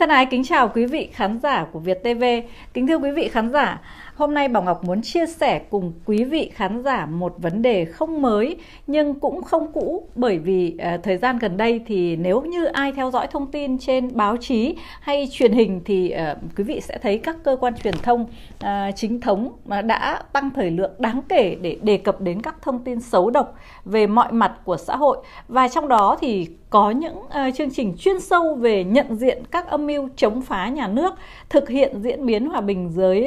thân ái kính chào quý vị khán giả của Việt TV. Kính thưa quý vị khán giả, hôm nay Bảo Ngọc muốn chia sẻ cùng quý vị khán giả một vấn đề không mới nhưng cũng không cũ bởi vì uh, thời gian gần đây thì nếu như ai theo dõi thông tin trên báo chí hay truyền hình thì uh, quý vị sẽ thấy các cơ quan truyền thông uh, chính thống đã tăng thời lượng đáng kể để đề cập đến các thông tin xấu độc về mọi mặt của xã hội và trong đó thì có những uh, chương trình chuyên sâu về nhận diện các âm mưu chống phá nhà nước, thực hiện diễn biến hòa bình dưới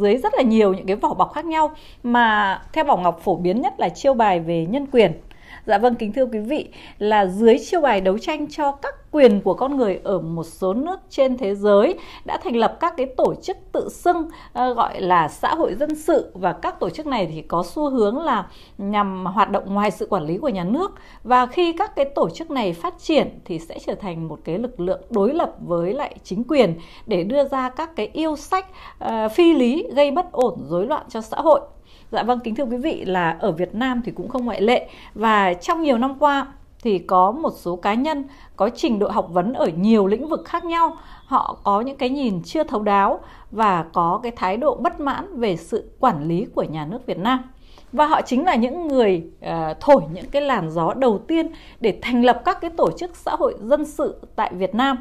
dưới rất là nhiều những cái vỏ bọc khác nhau mà theo Bảo Ngọc phổ biến nhất là chiêu bài về nhân quyền Dạ vâng kính thưa quý vị, là dưới chiêu bài đấu tranh cho các quyền của con người ở một số nước trên thế giới đã thành lập các cái tổ chức tự xưng ờ, gọi là xã hội dân sự và các tổ chức này thì có xu hướng là nhằm hoạt động ngoài sự quản lý của nhà nước và khi các cái tổ chức này phát triển thì sẽ trở thành một cái lực lượng đối lập với lại chính quyền để đưa ra các cái yêu sách uh, phi lý gây bất ổn rối loạn cho xã hội Dạ vâng, kính thưa quý vị là ở Việt Nam thì cũng không ngoại lệ và trong nhiều năm qua thì có một số cá nhân có trình độ học vấn ở nhiều lĩnh vực khác nhau, họ có những cái nhìn chưa thấu đáo và có cái thái độ bất mãn về sự quản lý của nhà nước Việt Nam và họ chính là những người uh, thổi những cái làn gió đầu tiên để thành lập các cái tổ chức xã hội dân sự tại Việt Nam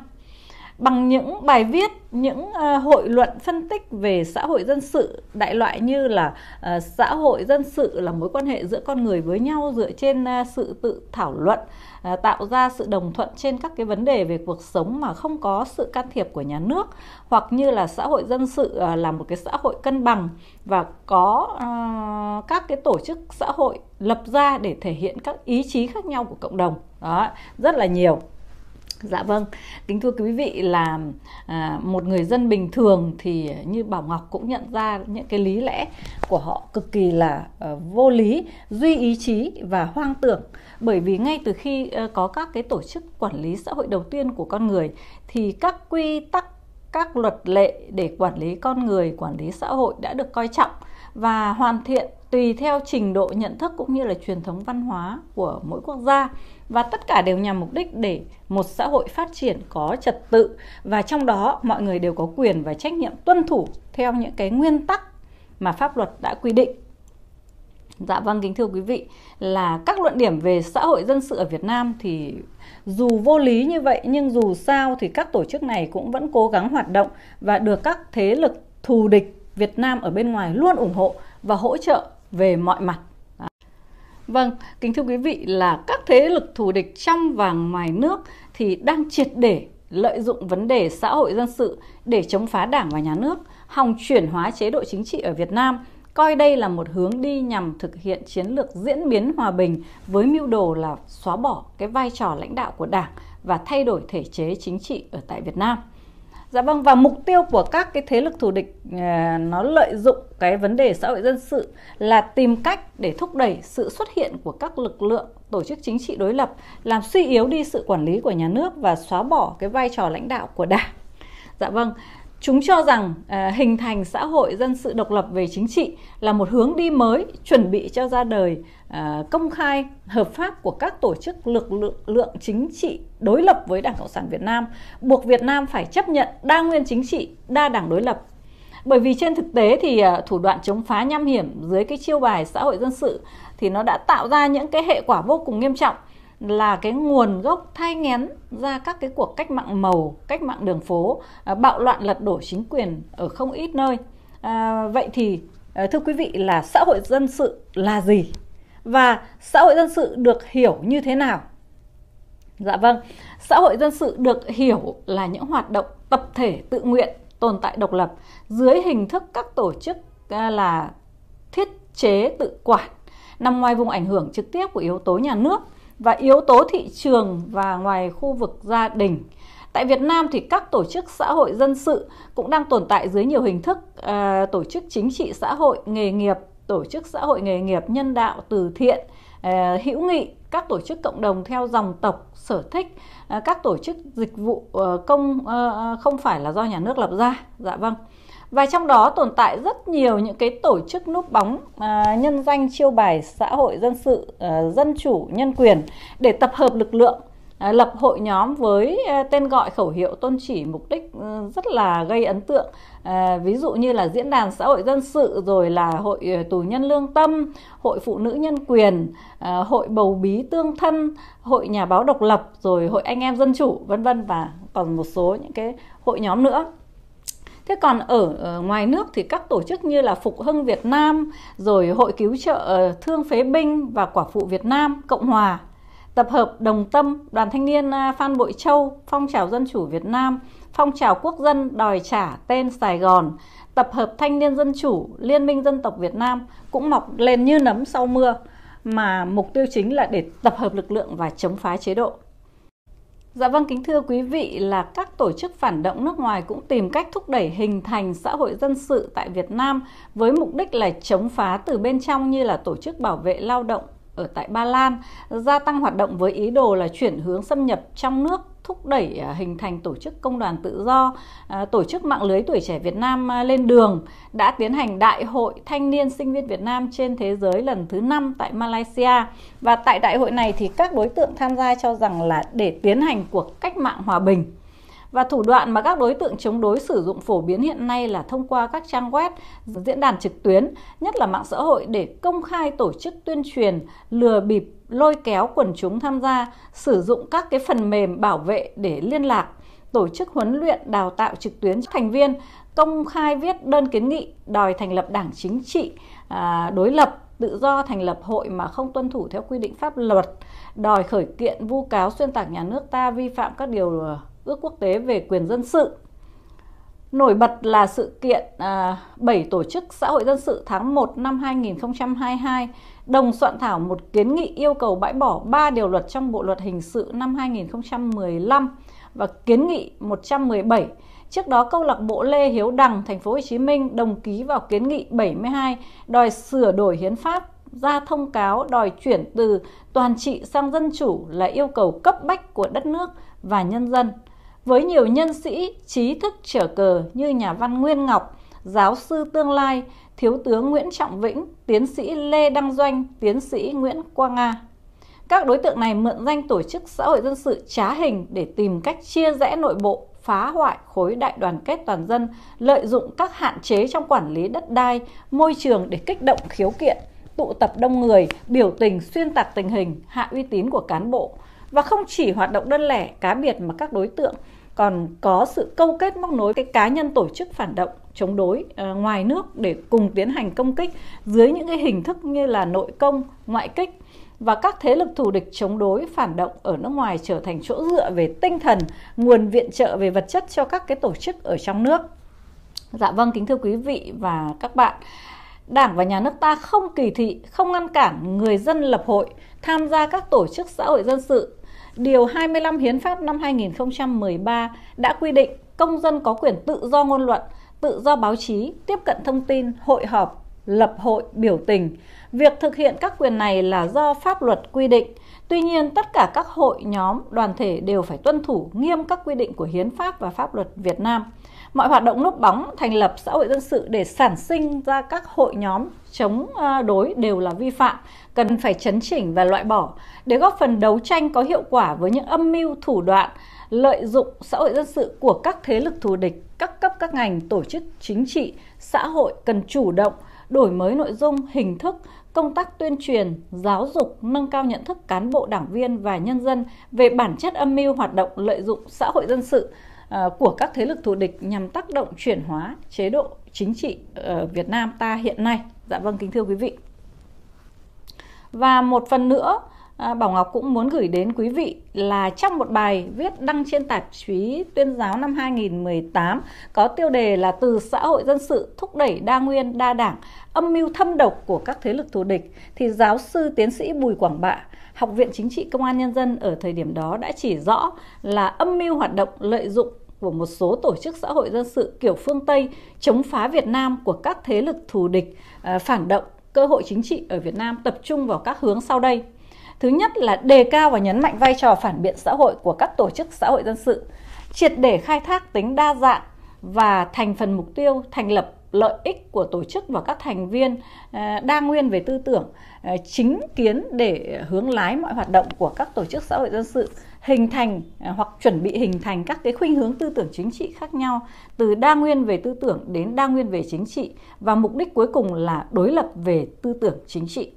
bằng những bài viết những ờ, hội luận phân tích về xã hội dân sự đại loại như là ờ, xã hội dân sự là mối quan hệ giữa con người với nhau dựa trên ờ, sự tự thảo luận tạo ra sự đồng thuận trên các cái vấn đề về cuộc sống mà không có sự can thiệp của nhà nước hoặc như là xã hội dân sự là một cái xã hội cân bằng và có các cái tổ chức xã hội lập ra để thể hiện các ý chí khác nhau của cộng đồng đó rất là nhiều Dạ vâng, kính thưa quý vị là à, một người dân bình thường thì như Bảo Ngọc cũng nhận ra những cái lý lẽ của họ cực kỳ là à, vô lý, duy ý chí và hoang tưởng. Bởi vì ngay từ khi à, có các cái tổ chức quản lý xã hội đầu tiên của con người thì các quy tắc các luật lệ để quản lý con người, quản lý xã hội đã được coi trọng và hoàn thiện tùy theo trình độ nhận thức cũng như là truyền thống văn hóa của mỗi quốc gia và tất cả đều nhằm mục đích để một xã hội phát triển có trật tự và trong đó mọi người đều có quyền và trách nhiệm tuân thủ theo những cái nguyên tắc mà pháp luật đã quy định. Dạ vâng kính thưa quý vị là các luận điểm về xã hội dân sự ở Việt Nam thì dù vô lý như vậy nhưng dù sao thì các tổ chức này cũng vẫn cố gắng hoạt động và được các thế lực thù địch Việt Nam ở bên ngoài luôn ủng hộ và hỗ trợ về mọi mặt. Đó. Vâng, kính thưa quý vị là các thế lực thù địch trong và ngoài nước thì đang triệt để lợi dụng vấn đề xã hội dân sự để chống phá đảng và nhà nước, hòng chuyển hóa chế độ chính trị ở Việt Nam, coi đây là một hướng đi nhằm thực hiện chiến lược diễn biến hòa bình với mưu đồ là xóa bỏ cái vai trò lãnh đạo của đảng và thay đổi thể chế chính trị ở tại Việt Nam. Dạ vâng và mục tiêu của các cái thế lực thù địch à, nó lợi dụng cái vấn đề xã hội dân sự là tìm cách để thúc đẩy sự xuất hiện của các lực lượng tổ chức chính trị đối lập, làm suy yếu đi sự quản lý của nhà nước và xóa bỏ cái vai trò lãnh đạo của Đảng. Dạ vâng. Chúng cho rằng à, hình thành xã hội dân sự độc lập về chính trị là một hướng đi mới chuẩn bị cho ra đời à, công khai, hợp pháp của các tổ chức lực lượng, lượng chính trị đối lập với Đảng Cộng sản Việt Nam, buộc Việt Nam phải chấp nhận đa nguyên chính trị, đa đảng đối lập. Bởi vì trên thực tế thì à, thủ đoạn chống phá nham hiểm dưới cái chiêu bài xã hội dân sự thì nó đã tạo ra những cái hệ quả vô cùng nghiêm trọng là cái nguồn gốc thai nghén ra các cái cuộc cách mạng màu, cách mạng đường phố, à, bạo loạn lật đổ chính quyền ở không ít nơi. À, vậy thì à, thưa quý vị là xã hội dân sự là gì và xã hội dân sự được hiểu như thế nào? Dạ vâng, xã hội dân sự được hiểu là những hoạt động tập thể tự nguyện tồn tại độc lập dưới hình thức các tổ chức à, là thiết chế tự quản nằm ngoài vùng ảnh hưởng trực tiếp của yếu tố nhà nước và yếu tố thị trường và ngoài khu vực gia đình. Tại Việt Nam thì các tổ chức xã hội dân sự cũng đang tồn tại dưới nhiều hình thức à, tổ chức chính trị xã hội nghề nghiệp, tổ chức xã hội nghề nghiệp nhân đạo từ thiện, à, hữu nghị, các tổ chức cộng đồng theo dòng tộc, sở thích, à, các tổ chức dịch vụ à, công à, không phải là do nhà nước lập ra. Dạ vâng và trong đó tồn tại rất nhiều những cái tổ chức núp bóng à, nhân danh chiêu bài xã hội dân sự à, dân chủ nhân quyền để tập hợp lực lượng à, lập hội nhóm với à, tên gọi khẩu hiệu tôn chỉ mục đích ừ, rất là gây ấn tượng à, ví dụ như là diễn đàn xã hội dân sự rồi là hội à, tù nhân lương tâm hội phụ nữ nhân quyền à, hội bầu bí tương thân hội nhà báo độc lập rồi hội anh em dân chủ vân vân và còn một số những cái hội nhóm nữa Thế còn ở, ờ, ngoài nước thì các tổ chức như là Phục Hưng Việt Nam, rồi Hội Cứu trợ ờ, Thương Phế Binh và Quả Phụ Việt Nam, Cộng Hòa, Tập hợp Đồng Tâm, Đoàn Thanh niên Phan Bội Châu, Phong trào Dân chủ Việt Nam, Phong trào Quốc dân đòi trả tên Sài Gòn, Tập hợp Thanh niên Dân chủ, Liên minh Dân tộc Việt Nam cũng mọc lên như nấm sau mưa mà mục tiêu chính là để tập hợp lực lượng và chống phá chế độ. Dạ vâng, kính thưa quý vị là các tổ chức phản động nước ngoài cũng tìm cách thúc đẩy hình thành xã hội dân sự tại Việt Nam với mục đích là chống phá từ bên trong như là tổ chức bảo vệ lao động ở tại Ba Lan, gia tăng hoạt động với ý đồ là chuyển hướng xâm nhập trong nước thúc đẩy à, hình thành tổ chức công đoàn tự do, à, tổ chức mạng lưới tuổi trẻ Việt Nam à, lên đường đã tiến hành Đại hội Thanh niên sinh viên Việt Nam trên thế giới lần thứ 5 tại Malaysia. Và tại đại hội này thì các đối tượng tham gia cho rằng là để tiến hành cuộc cách mạng hòa bình. Và thủ đoạn mà các đối tượng chống đối sử dụng phổ biến hiện nay là thông qua các trang web, diễn đàn trực tuyến, nhất là mạng xã hội để công khai tổ chức tuyên truyền, lừa bịp lôi kéo quần chúng tham gia sử dụng các cái phần mềm bảo vệ để liên lạc tổ chức huấn luyện đào tạo trực tuyến thành viên công khai viết đơn kiến nghị đòi thành lập đảng chính trị à, đối lập tự do thành lập hội mà không tuân thủ theo quy định pháp luật đòi khởi kiện vu cáo xuyên tạc nhà nước ta vi phạm các điều ước quốc tế về quyền dân sự Nổi bật là sự kiện à, 7 tổ chức xã hội dân sự tháng 1 năm 2022 đồng soạn thảo một kiến nghị yêu cầu bãi bỏ 3 điều luật trong Bộ luật hình sự năm 2015 và kiến nghị 117. Trước đó câu lạc bộ Lê Hiếu Đằng thành phố Hồ Chí Minh đồng ký vào kiến nghị 72 đòi sửa đổi hiến pháp ra thông cáo đòi chuyển từ toàn trị sang dân chủ là yêu cầu cấp bách của đất nước và nhân dân với nhiều nhân sĩ trí thức trở cờ như nhà văn Nguyên Ngọc, giáo sư tương lai, thiếu tướng Nguyễn Trọng Vĩnh, tiến sĩ Lê Đăng Doanh, tiến sĩ Nguyễn Quang Nga. Các đối tượng này mượn danh tổ chức xã hội dân sự trá hình để tìm cách chia rẽ nội bộ, phá hoại khối đại đoàn kết toàn dân, lợi dụng các hạn chế trong quản lý đất đai, môi trường để kích động khiếu kiện, tụ tập đông người, biểu tình xuyên tạc tình hình, hạ uy tín của cán bộ. Và không chỉ hoạt động đơn lẻ, cá biệt mà các đối tượng còn có sự câu kết móc nối cái cá nhân tổ chức phản động chống đối ờ, ngoài nước để cùng tiến hành công kích dưới những cái hình thức như là nội công, ngoại kích và các thế lực thù địch chống đối phản động ở nước ngoài trở thành chỗ dựa về tinh thần, nguồn viện trợ về vật chất cho các cái tổ chức ở trong nước. Dạ vâng, kính thưa quý vị và các bạn, Đảng và nhà nước ta không kỳ thị, không ngăn cản người dân lập hội, tham gia các tổ chức xã hội dân sự, Điều 25 Hiến pháp năm 2013 đã quy định công dân có quyền tự do ngôn luận, tự do báo chí, tiếp cận thông tin, hội họp, lập hội, biểu tình, Việc thực hiện các quyền này là do pháp luật quy định. Tuy nhiên, tất cả các hội, nhóm, đoàn thể đều phải tuân thủ nghiêm các quy định của hiến pháp và pháp luật Việt Nam. Mọi hoạt động núp bóng thành lập xã hội dân sự để sản sinh ra các hội nhóm chống đối đều là vi phạm, cần phải chấn chỉnh và loại bỏ để góp phần đấu tranh có hiệu quả với những âm mưu thủ đoạn lợi dụng xã hội dân sự của các thế lực thù địch, các cấp các ngành, tổ chức chính trị, xã hội cần chủ động đổi mới nội dung, hình thức, công tác tuyên truyền, giáo dục, nâng cao nhận thức cán bộ đảng viên và nhân dân về bản chất âm mưu hoạt động lợi dụng xã hội dân sự ờ, của các thế lực thù địch nhằm tác động chuyển hóa chế độ chính trị ở Việt Nam ta hiện nay. Dạ vâng kính thưa quý vị. Và một phần nữa À, Bảo Ngọc cũng muốn gửi đến quý vị là trong một bài viết đăng trên tạp chí Tuyên giáo năm 2018 có tiêu đề là từ xã hội dân sự thúc đẩy đa nguyên đa đảng, âm mưu thâm độc của các thế lực thù địch thì giáo sư tiến sĩ Bùi Quảng Bạ Học viện Chính trị Công an Nhân dân ở thời điểm đó đã chỉ rõ là âm mưu hoạt động lợi dụng của một số tổ chức xã hội dân sự kiểu phương Tây chống phá Việt Nam của các thế lực thù địch, à, phản động, cơ hội chính trị ở Việt Nam tập trung vào các hướng sau đây. Thứ nhất là đề cao và nhấn mạnh vai trò phản biện xã hội của các tổ chức xã hội dân sự, triệt để khai thác tính đa dạng và thành phần mục tiêu thành lập lợi ích của tổ chức và các thành viên ờ, đa nguyên về tư tưởng, ờ, chính kiến để hướng lái mọi hoạt động của các tổ chức xã hội dân sự hình thành ờ, hoặc chuẩn bị hình thành các cái khuynh hướng tư tưởng chính trị khác nhau từ đa nguyên về tư tưởng đến đa nguyên về chính trị và mục đích cuối cùng là đối lập về tư tưởng chính trị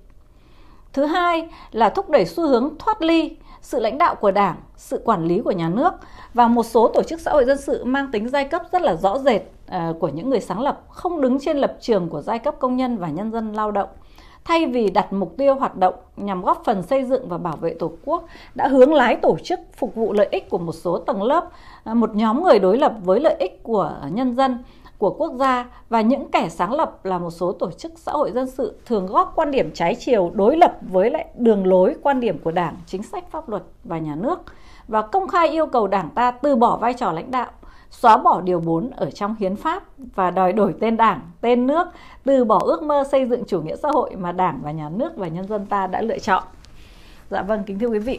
Thứ hai là thúc đẩy xu hướng thoát ly sự lãnh đạo của Đảng, sự quản lý của nhà nước và một số tổ chức xã hội dân sự mang tính giai cấp rất là rõ rệt à, của những người sáng lập không đứng trên lập trường của giai cấp công nhân và nhân dân lao động thay vì đặt mục tiêu hoạt động nhằm góp phần xây dựng và bảo vệ Tổ quốc, đã hướng lái tổ chức phục vụ lợi ích của một số tầng lớp, à, một nhóm người đối lập với lợi ích của nhân dân của quốc gia và những kẻ sáng lập là một số tổ chức xã hội dân sự thường góp quan điểm trái chiều đối lập với lại đường lối quan điểm của đảng, chính sách pháp luật và nhà nước và công khai yêu cầu đảng ta từ bỏ vai trò lãnh đạo, xóa bỏ điều 4 ở trong hiến pháp và đòi đổi tên đảng, tên nước, từ bỏ ước mơ xây dựng chủ nghĩa xã hội mà đảng và nhà nước và nhân dân ta đã lựa chọn. Dạ vâng, kính thưa quý vị.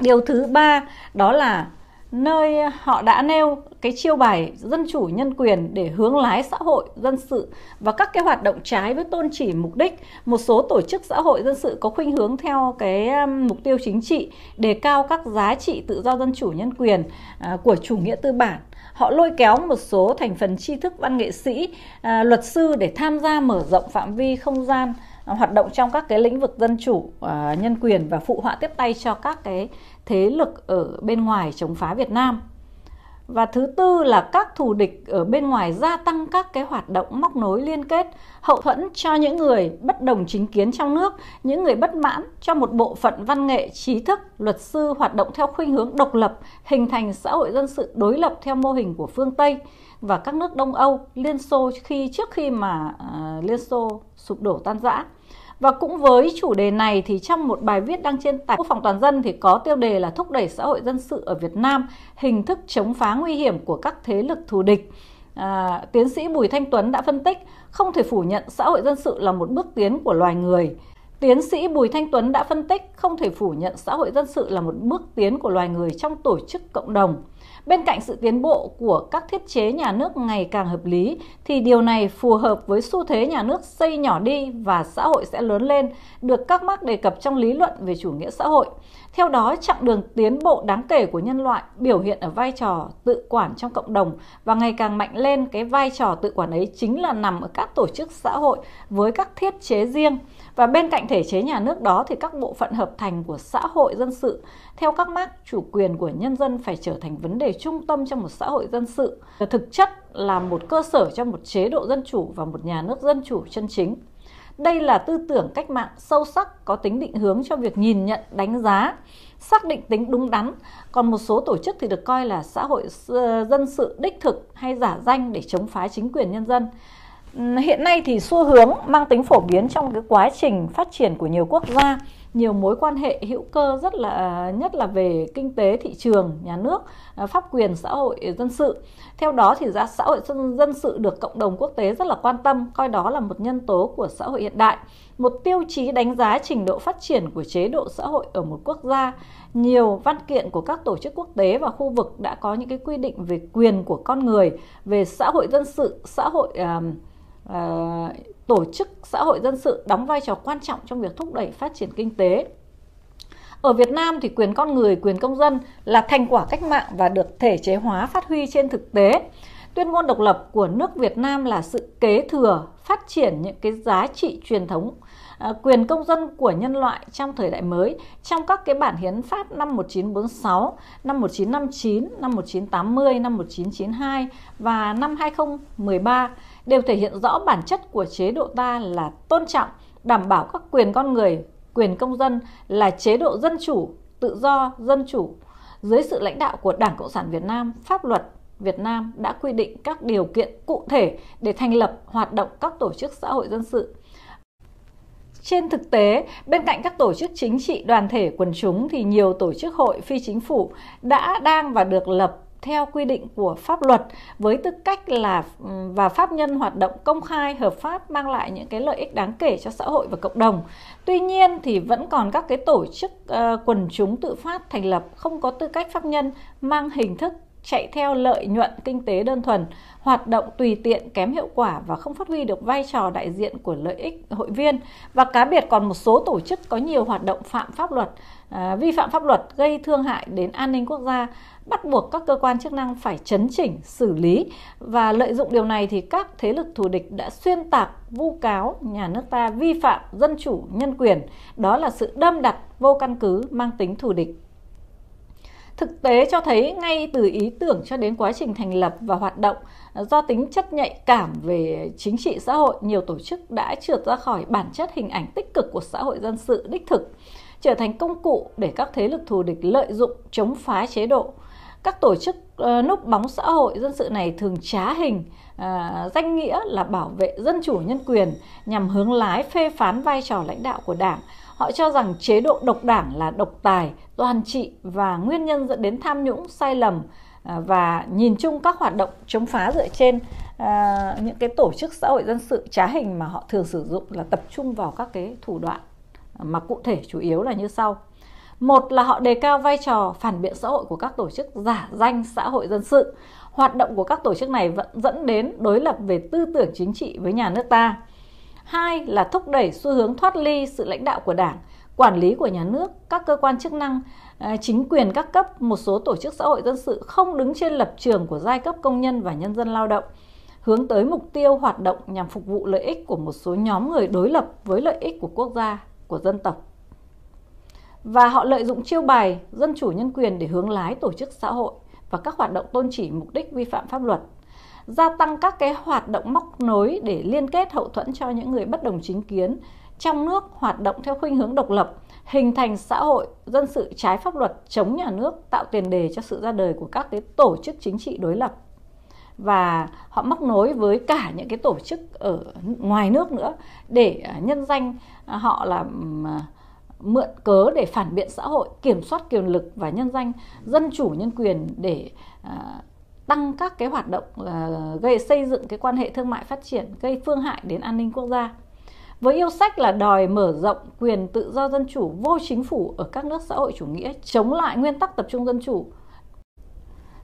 Điều thứ ba đó là nơi họ đã nêu cái chiêu bài dân chủ nhân quyền để hướng lái xã hội dân sự và các cái hoạt động trái với tôn chỉ mục đích một số tổ chức xã hội dân sự có khuynh hướng theo cái um, mục tiêu chính trị đề cao các giá trị tự do dân chủ nhân quyền à, của chủ nghĩa tư bản họ lôi kéo một số thành phần tri thức văn nghệ sĩ à, luật sư để tham gia mở rộng phạm vi không gian hoạt động trong các cái lĩnh vực dân chủ à, nhân quyền và phụ họa tiếp tay cho các cái thế lực ở bên ngoài chống phá Việt Nam và thứ tư là các thù địch ở bên ngoài gia tăng các cái hoạt động móc nối liên kết hậu thuẫn cho những người bất đồng chính kiến trong nước những người bất mãn cho một bộ phận văn nghệ trí thức luật sư hoạt động theo khuynh hướng độc lập hình thành xã hội dân sự đối lập theo mô hình của phương tây và các nước đông âu liên xô khi trước khi mà uh, liên xô sụp đổ tan rã và cũng với chủ đề này thì trong một bài viết đăng trên tạp Quốc phòng toàn dân thì có tiêu đề là thúc đẩy xã hội dân sự ở Việt Nam, hình thức chống phá nguy hiểm của các thế lực thù địch. À, tiến sĩ Bùi Thanh Tuấn đã phân tích không thể phủ nhận xã hội dân sự là một bước tiến của loài người Tiến sĩ Bùi Thanh Tuấn đã phân tích không thể phủ nhận xã hội dân sự là một bước tiến của loài người trong tổ chức cộng đồng. Bên cạnh sự tiến bộ của các thiết chế nhà nước ngày càng hợp lý thì điều này phù hợp với xu thế nhà nước xây nhỏ đi và xã hội sẽ lớn lên, được các Marx đề cập trong lý luận về chủ nghĩa xã hội. Theo đó, chặng đường tiến bộ đáng kể của nhân loại biểu hiện ở vai trò tự quản trong cộng đồng và ngày càng mạnh lên cái vai trò tự quản ấy chính là nằm ở các tổ chức xã hội với các thiết chế riêng và bên cạnh thể chế nhà nước đó thì các bộ phận hợp thành của xã hội dân sự theo các Marx chủ quyền của nhân dân phải trở thành vấn đề trung tâm trong một xã hội dân sự. Thực chất là một cơ sở cho một chế độ dân chủ và một nhà nước dân chủ chân chính. Đây là tư tưởng cách mạng sâu sắc có tính định hướng cho việc nhìn nhận, đánh giá, xác định tính đúng đắn. Còn một số tổ chức thì được coi là xã hội dân sự đích thực hay giả danh để chống phá chính quyền nhân dân hiện nay thì xu hướng mang tính phổ biến trong cái quá trình phát triển của nhiều quốc gia nhiều mối quan hệ hữu cơ rất là nhất là về kinh tế thị trường nhà nước à, pháp quyền xã hội ờ, dân sự theo đó thì giá xã hội dân sự được cộng đồng quốc tế rất là quan tâm coi đó là một nhân tố của xã hội hiện đại một tiêu chí đánh giá trình độ phát triển của chế độ xã hội ở một quốc gia nhiều văn kiện của các tổ chức quốc tế và khu vực đã có những cái quy định về quyền của con người về xã hội dân sự xã hội uh, Ờ, tổ chức xã hội dân sự đóng vai trò quan trọng trong việc thúc đẩy phát triển kinh tế ở Việt Nam thì quyền con người, quyền công dân là thành quả cách mạng và được thể chế hóa phát huy trên thực tế. Tuyên ngôn độc lập của nước Việt Nam là sự kế thừa, phát triển những cái giá trị truyền thống ờ, quyền công dân của nhân loại trong thời đại mới trong các cái bản hiến pháp năm 1946, năm 1959, năm 1980, năm 1992 và năm 2013 đều thể hiện rõ bản chất của chế độ ta là tôn trọng, đảm bảo các quyền con người, quyền công dân là chế độ dân chủ, tự do, dân chủ. Dưới sự lãnh đạo của Đảng Cộng sản Việt Nam, pháp luật Việt Nam đã quy định các điều kiện cụ thể để thành lập hoạt động các tổ chức xã hội dân sự. Trên thực tế, bên cạnh các tổ chức chính trị đoàn thể quần chúng thì nhiều tổ chức hội phi chính phủ đã đang và được lập theo quy định của pháp luật với tư cách là ừ, và pháp nhân hoạt động công khai hợp pháp mang lại những cái lợi ích đáng kể cho xã hội và cộng đồng. Tuy nhiên thì vẫn còn các cái tổ chức ờ, quần chúng tự phát thành lập không có tư cách pháp nhân mang hình thức chạy theo lợi nhuận kinh tế đơn thuần, hoạt động tùy tiện, kém hiệu quả và không phát huy được vai trò đại diện của lợi ích hội viên. Và cá biệt còn một số tổ chức có nhiều hoạt động phạm pháp luật, ờ, vi phạm pháp luật gây thương hại đến an ninh quốc gia bắt buộc các cơ quan chức năng phải chấn chỉnh, xử lý và lợi dụng điều này thì các thế lực thù địch đã xuyên tạc, vu cáo nhà nước ta vi phạm dân chủ, nhân quyền. Đó là sự đâm đặt vô căn cứ mang tính thù địch. Thực tế cho thấy ngay từ ý tưởng cho đến quá trình thành lập và hoạt động, do tính chất nhạy cảm về chính trị xã hội, nhiều tổ chức đã trượt ra khỏi bản chất hình ảnh tích cực của xã hội dân sự đích thực trở thành công cụ để các thế lực thù địch lợi dụng chống phá chế độ các tổ chức ờ, núp bóng xã hội dân sự này thường trá hình ờ, danh nghĩa là bảo vệ dân chủ nhân quyền nhằm hướng lái phê phán vai trò lãnh đạo của đảng họ cho rằng chế độ độc đảng là độc tài toàn trị và nguyên nhân dẫn đến tham nhũng sai lầm ờ, và nhìn chung các hoạt động chống phá dựa trên uh, những cái tổ chức xã hội dân sự trá hình mà họ thường sử dụng là tập trung vào các cái thủ đoạn mà cụ thể chủ yếu là như sau một là họ đề cao vai trò phản biện xã hội của các tổ chức giả danh xã hội dân sự hoạt động của các tổ chức này vẫn dẫn đến đối lập về tư tưởng chính trị với nhà nước ta hai là thúc đẩy xu hướng thoát ly sự lãnh đạo của đảng quản lý của nhà nước các cơ quan chức năng à, chính quyền các cấp một số tổ chức xã hội dân sự không đứng trên lập trường của giai cấp công nhân và nhân dân lao động hướng tới mục tiêu hoạt động nhằm phục vụ lợi ích của một số nhóm người đối lập với lợi ích của quốc gia của dân tộc và họ lợi dụng chiêu bài dân chủ nhân quyền để hướng lái tổ chức xã hội và các hoạt động tôn chỉ mục đích vi phạm pháp luật gia tăng các cái hoạt động móc nối để liên kết hậu thuẫn cho những người bất đồng chính kiến trong nước hoạt động theo khuynh hướng độc lập hình thành xã hội dân sự trái pháp luật chống nhà nước tạo tiền đề cho sự ra đời của các cái tổ chức chính trị đối lập và họ móc nối với cả những cái tổ chức ở ngoài nước nữa để à, nhân danh à, họ là à, mượn cớ để phản biện xã hội kiểm soát quyền lực và nhân danh dân chủ nhân quyền để à, tăng các cái hoạt động à, gây xây dựng cái quan hệ thương mại phát triển gây phương hại đến an ninh quốc gia với yêu sách là đòi mở rộng quyền tự do dân chủ vô chính phủ ở các nước xã hội chủ nghĩa chống lại nguyên tắc tập trung dân chủ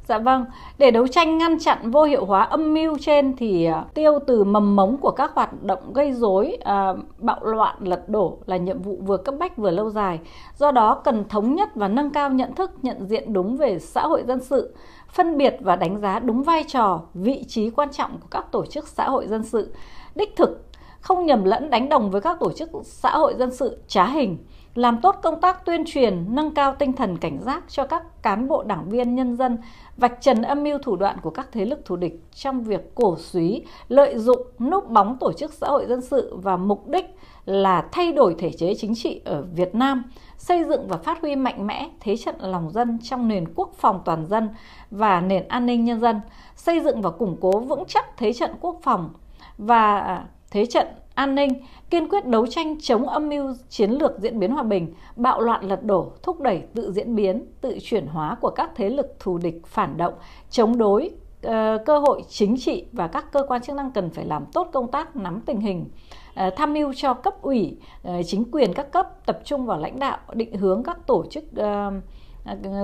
Dạ vâng, để đấu tranh ngăn chặn vô hiệu hóa âm mưu trên thì à, tiêu từ mầm mống của các hoạt động gây rối, à, bạo loạn, lật đổ là nhiệm vụ vừa cấp bách vừa lâu dài. Do đó cần thống nhất và nâng cao nhận thức, nhận diện đúng về xã hội dân sự, phân biệt và đánh giá đúng vai trò, vị trí quan trọng của các tổ chức xã hội dân sự, đích thực không nhầm lẫn đánh đồng với các tổ chức xã hội dân sự trá hình, làm tốt công tác tuyên truyền, nâng cao tinh thần cảnh giác cho các cán bộ đảng viên nhân dân, vạch trần âm mưu thủ đoạn của các thế lực thù địch trong việc cổ suý, lợi dụng, núp bóng tổ chức xã hội dân sự và mục đích là thay đổi thể chế chính trị ở Việt Nam, xây dựng và phát huy mạnh mẽ thế trận lòng dân trong nền quốc phòng toàn dân và nền an ninh nhân dân, xây dựng và củng cố vững chắc thế trận quốc phòng và thế trận an ninh, kiên quyết đấu tranh chống âm mưu chiến lược diễn biến hòa bình, bạo loạn lật đổ, thúc đẩy tự diễn biến, tự chuyển hóa của các thế lực thù địch phản động, chống đối uh, cơ hội chính trị và các cơ quan chức năng cần phải làm tốt công tác nắm tình hình uh, tham mưu cho cấp ủy uh, chính quyền các cấp tập trung vào lãnh đạo định hướng các tổ chức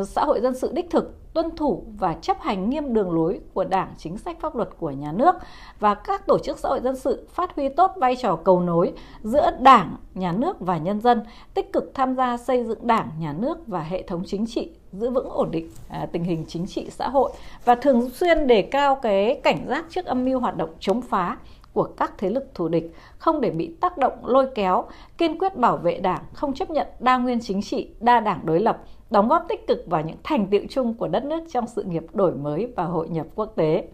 xã hội dân sự đích thực tuân thủ và chấp hành nghiêm đường lối của Đảng, chính sách pháp luật của nhà nước và các tổ chức xã hội dân sự phát huy tốt vai trò cầu nối giữa Đảng, nhà nước và nhân dân, tích cực tham gia xây dựng Đảng, nhà nước và hệ thống chính trị giữ vững ổn định à, tình hình chính trị xã hội và thường xuyên đề cao cái cảnh giác trước âm mưu hoạt động chống phá của các thế lực thù địch, không để bị tác động lôi kéo, kiên quyết bảo vệ Đảng, không chấp nhận đa nguyên chính trị, đa đảng đối lập, đóng góp tích cực vào những thành tựu chung của đất nước trong sự nghiệp đổi mới và hội nhập quốc tế.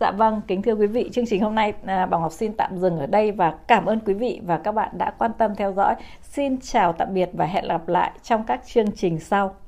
Dạ vâng, kính thưa quý vị, chương trình hôm nay à, Bảo Ngọc xin tạm dừng ở đây và cảm ơn quý vị và các bạn đã quan tâm theo dõi. Xin chào tạm biệt và hẹn gặp lại trong các chương trình sau.